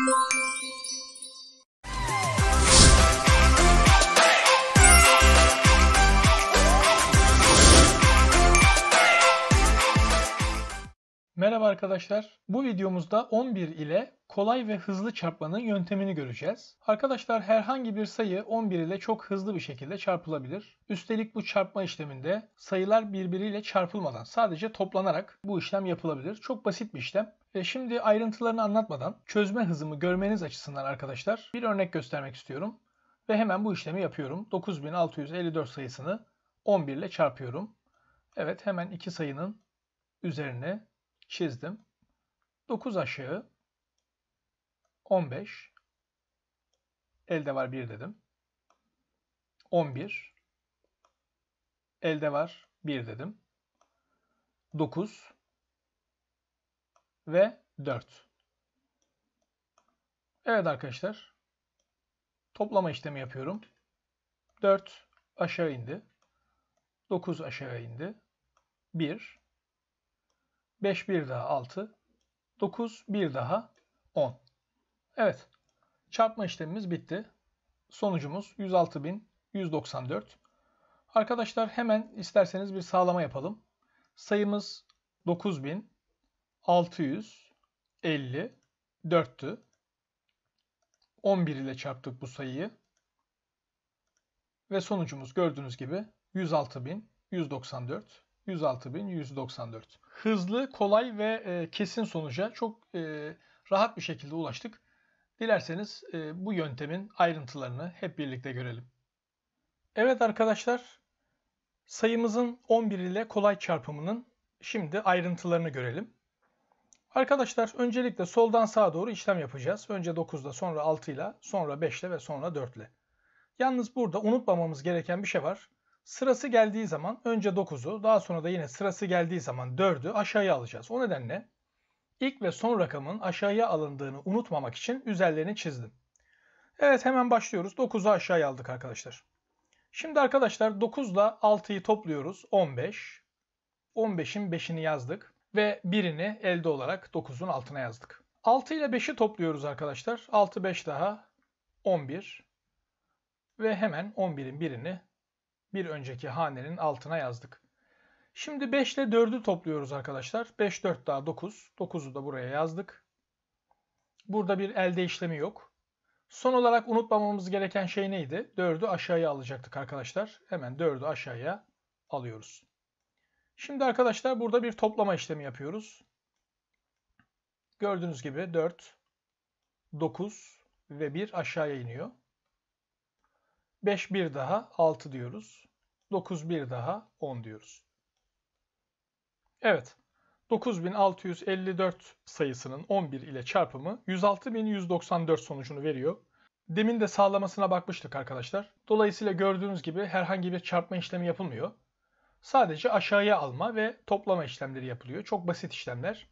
Música Merhaba arkadaşlar. Bu videomuzda 11 ile kolay ve hızlı çarpmanın yöntemini göreceğiz. Arkadaşlar herhangi bir sayı 11 ile çok hızlı bir şekilde çarpılabilir. Üstelik bu çarpma işleminde sayılar birbiriyle çarpılmadan sadece toplanarak bu işlem yapılabilir. Çok basit bir işlem. E şimdi ayrıntılarını anlatmadan çözme hızımı görmeniz açısından arkadaşlar bir örnek göstermek istiyorum. Ve hemen bu işlemi yapıyorum. 9654 sayısını 11 ile çarpıyorum. Evet hemen iki sayının üzerine çizdim. 9 aşağı 15 elde var 1 dedim. 11 elde var 1 dedim. 9 ve 4. Evet arkadaşlar. Toplama işlemi yapıyorum. 4 aşağı indi. 9 aşağı indi. 1 5 bir daha 6. 9 bir daha 10. Evet. Çarpma işlemimiz bitti. Sonucumuz 106.194. Arkadaşlar hemen isterseniz bir sağlama yapalım. Sayımız 9654'tü. 11 ile çarptık bu sayıyı. Ve sonucumuz gördüğünüz gibi 106.194. 106.194. Hızlı, kolay ve e, kesin sonuca çok e, rahat bir şekilde ulaştık. Dilerseniz e, bu yöntemin ayrıntılarını hep birlikte görelim. Evet arkadaşlar, sayımızın 11 ile kolay çarpımının şimdi ayrıntılarını görelim. Arkadaşlar öncelikle soldan sağa doğru işlem yapacağız. Önce 9'da, sonra 6 ile, sonra 5 ile ve sonra 4 ile. Yalnız burada unutmamamız gereken bir şey var. Sırası geldiği zaman önce 9'u daha sonra da yine sırası geldiği zaman 4'ü aşağıya alacağız. O nedenle ilk ve son rakamın aşağıya alındığını unutmamak için üzerlerini çizdim. Evet hemen başlıyoruz. 9'u aşağıya aldık arkadaşlar. Şimdi arkadaşlar 9 ile 6'yı topluyoruz. 15. 15'in 5'ini yazdık ve 1'ini elde olarak 9'un altına yazdık. 6 ile 5'i topluyoruz arkadaşlar. 6 5 daha 11 ve hemen 11'in birini bir önceki hanenin altına yazdık. Şimdi 5 ile 4'ü topluyoruz arkadaşlar. 5, 4 daha 9. 9'u da buraya yazdık. Burada bir elde işlemi yok. Son olarak unutmamamız gereken şey neydi? 4'ü aşağıya alacaktık arkadaşlar. Hemen 4'ü aşağıya alıyoruz. Şimdi arkadaşlar burada bir toplama işlemi yapıyoruz. Gördüğünüz gibi 4, 9 ve 1 aşağıya iniyor. 5 bir daha 6 diyoruz. 9 bir daha 10 diyoruz. Evet. 9654 sayısının 11 ile çarpımı 106194 sonucunu veriyor. Demin de sağlamasına bakmıştık arkadaşlar. Dolayısıyla gördüğünüz gibi herhangi bir çarpma işlemi yapılmıyor. Sadece aşağıya alma ve toplama işlemleri yapılıyor. Çok basit işlemler.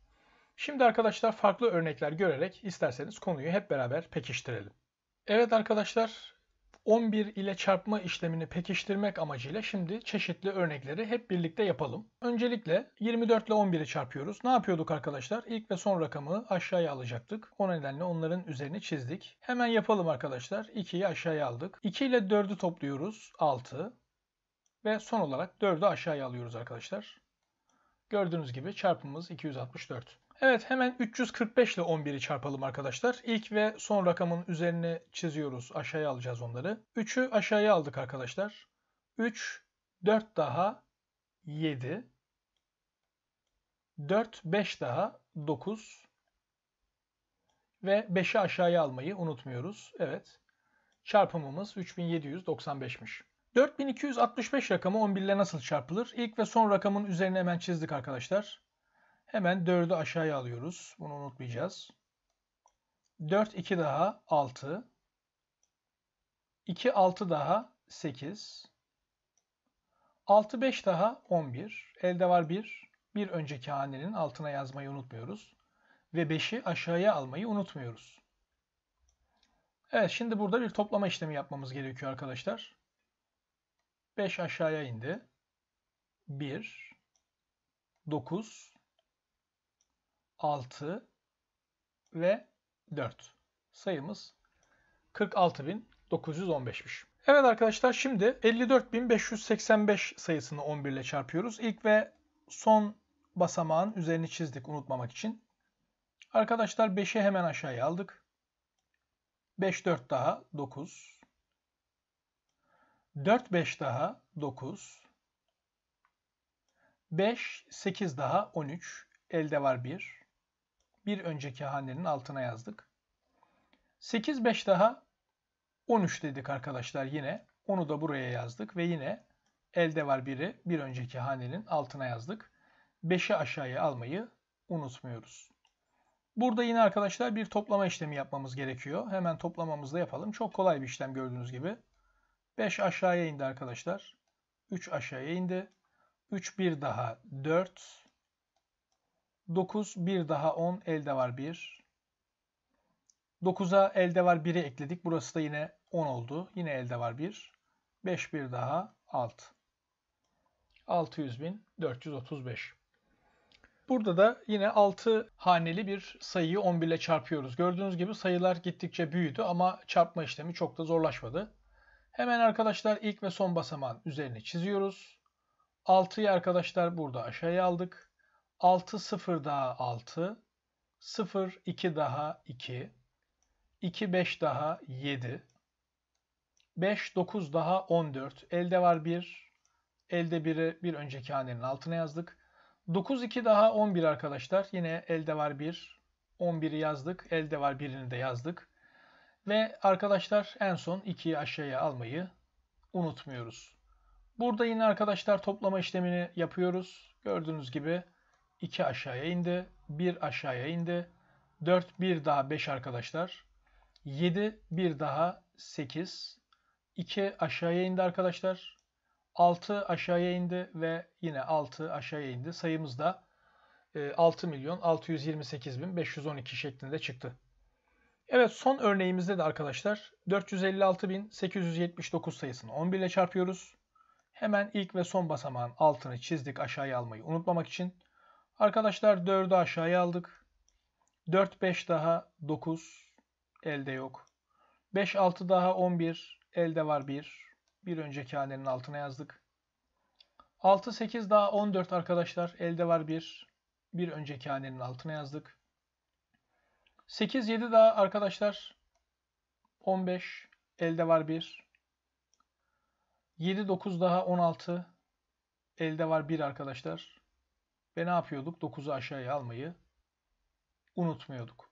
Şimdi arkadaşlar farklı örnekler görerek isterseniz konuyu hep beraber pekiştirelim. Evet arkadaşlar 11 ile çarpma işlemini pekiştirmek amacıyla şimdi çeşitli örnekleri hep birlikte yapalım. Öncelikle 24 ile 11'i çarpıyoruz. Ne yapıyorduk arkadaşlar? İlk ve son rakamı aşağıya alacaktık. O nedenle onların üzerine çizdik. Hemen yapalım arkadaşlar. 2'yi aşağıya aldık. 2 ile 4'ü topluyoruz. 6. Ve son olarak 4'ü aşağıya alıyoruz arkadaşlar. Gördüğünüz gibi çarpımız 264. Evet hemen 345 ile 11'i çarpalım arkadaşlar. İlk ve son rakamın üzerine çiziyoruz. Aşağıya alacağız onları. 3'ü aşağıya aldık arkadaşlar. 3, 4 daha 7. 4, 5 daha 9. Ve 5'i aşağıya almayı unutmuyoruz. Evet. Çarpımımız 3795'miş. 4265 rakamı 11 ile nasıl çarpılır? İlk ve son rakamın üzerine hemen çizdik arkadaşlar. Hemen 4'ü aşağıya alıyoruz. Bunu unutmayacağız. 4, 2 daha 6. 2, 6 daha 8. 6, 5 daha 11. Elde var 1. Bir önceki hanenin altına yazmayı unutmuyoruz. Ve 5'i aşağıya almayı unutmuyoruz. Evet şimdi burada bir toplama işlemi yapmamız gerekiyor arkadaşlar. 5 aşağıya indi. 1, 9, 6 ve 4. Sayımız 46.915'miş. Evet arkadaşlar şimdi 54.585 sayısını 11 ile çarpıyoruz. İlk ve son basamağın üzerini çizdik unutmamak için. Arkadaşlar 5'i hemen aşağıya aldık. 5 4 daha 9. 4 5 daha 9. 5 8 daha 13. Elde var 1 bir önceki hanenin altına yazdık. 8 5 daha 13 dedik arkadaşlar yine. Onu da buraya yazdık ve yine elde var biri bir önceki hanenin altına yazdık. 5'i aşağıya almayı unutmuyoruz. Burada yine arkadaşlar bir toplama işlemi yapmamız gerekiyor. Hemen toplamamızı da yapalım. Çok kolay bir işlem gördüğünüz gibi. 5 aşağıya indi arkadaşlar. 3 aşağıya indi. 3 bir daha 4 9, 1 daha 10, elde var 1. 9'a elde var 1'i ekledik. Burası da yine 10 oldu. Yine elde var 1. 5, 1 daha 6. 600 bin 435. Burada da yine 6 haneli bir sayıyı 11 ile çarpıyoruz. Gördüğünüz gibi sayılar gittikçe büyüdü ama çarpma işlemi çok da zorlaşmadı. Hemen arkadaşlar ilk ve son basamağın üzerine çiziyoruz. 6'yı arkadaşlar burada aşağıya aldık. 6 0 daha 6, 0 2 daha 2, 2 5 daha 7, 5 9 daha 14. Elde var 1. Elde 1'i bir önceki hanenin altına yazdık. 9 2 daha 11 arkadaşlar. Yine elde var 1. 11'i yazdık. Elde var 1'ini de yazdık. Ve arkadaşlar en son 2'yi aşağıya almayı unutmuyoruz. Burada yine arkadaşlar toplama işlemini yapıyoruz. Gördüğünüz gibi 2 aşağıya indi. 1 aşağıya indi. 4 bir daha 5 arkadaşlar. 7 bir daha 8. 2 aşağıya indi arkadaşlar. 6 aşağıya indi ve yine 6 aşağıya indi. Sayımız da 6 e, milyon 628 bin 512 şeklinde çıktı. Evet son örneğimizde de arkadaşlar 456.879 sayısını 11 ile çarpıyoruz. Hemen ilk ve son basamağın altını çizdik aşağıya almayı unutmamak için. Arkadaşlar 4'ü aşağıya aldık. 4, 5 daha 9 elde yok. 5, 6 daha 11 elde var 1. Bir önceki hanenin altına yazdık. 6, 8 daha 14 arkadaşlar elde var 1. Bir önceki hanenin altına yazdık. 8, 7 daha arkadaşlar 15 elde var 1. 7, 9 daha 16 elde var 1 arkadaşlar. Ve ne yapıyorduk? 9'u aşağıya almayı unutmuyorduk.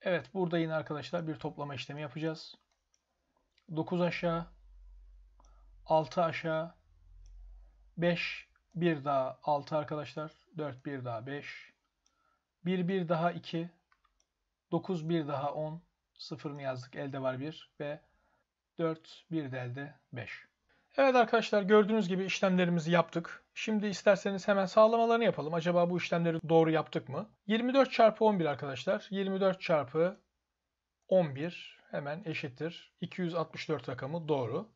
Evet burada yine arkadaşlar bir toplama işlemi yapacağız. 9 aşağı 6 aşağı 5 1 daha 6 arkadaşlar 4 1 daha 5 1 1 daha 2 9 1 daha 10 0 mı yazdık elde var 1 ve 4 1 de elde 5 Evet arkadaşlar gördüğünüz gibi işlemlerimizi yaptık. Şimdi isterseniz hemen sağlamalarını yapalım. Acaba bu işlemleri doğru yaptık mı? 24 çarpı 11 arkadaşlar. 24 çarpı 11 hemen eşittir. 264 rakamı doğru.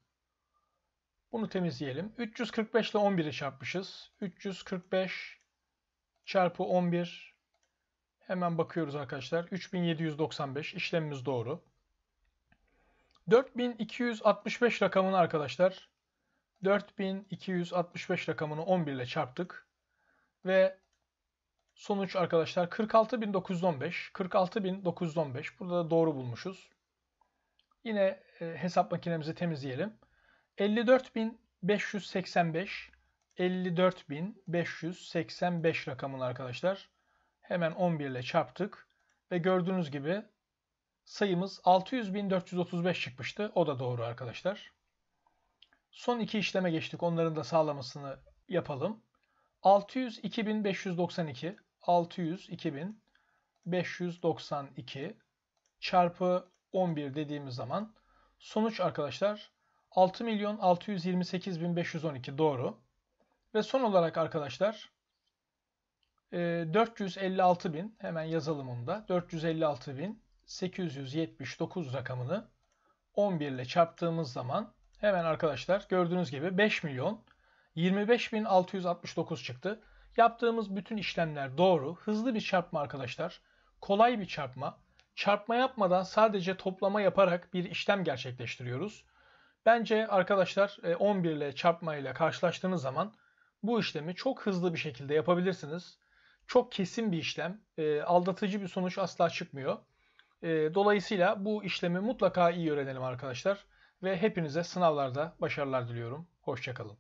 Bunu temizleyelim. 345 ile 11'i çarpmışız. 345 çarpı 11 hemen bakıyoruz arkadaşlar. 3795 işlemimiz doğru. 4265 rakamını arkadaşlar 4265 rakamını 11 ile çarptık. Ve sonuç arkadaşlar 46915. 46915. Burada da doğru bulmuşuz. Yine e, hesap makinemizi temizleyelim. 54585 54585 rakamını arkadaşlar hemen 11 ile çarptık ve gördüğünüz gibi sayımız 600.435 çıkmıştı. O da doğru arkadaşlar. Son iki işleme geçtik. Onların da sağlamasını yapalım. 600 2592 600 2592 çarpı 11 dediğimiz zaman sonuç arkadaşlar 6 milyon 628 bin 512 doğru. Ve son olarak arkadaşlar 456 e, bin hemen yazalım onu da 456 bin 879 rakamını 11 ile çarptığımız zaman Hemen arkadaşlar gördüğünüz gibi 5 milyon 25.669 çıktı. Yaptığımız bütün işlemler doğru. Hızlı bir çarpma arkadaşlar. Kolay bir çarpma. Çarpma yapmadan sadece toplama yaparak bir işlem gerçekleştiriyoruz. Bence arkadaşlar 11 e, ile çarpma ile karşılaştığınız zaman bu işlemi çok hızlı bir şekilde yapabilirsiniz. Çok kesin bir işlem. E, aldatıcı bir sonuç asla çıkmıyor. E, dolayısıyla bu işlemi mutlaka iyi öğrenelim arkadaşlar ve hepinize sınavlarda başarılar diliyorum. Hoşçakalın.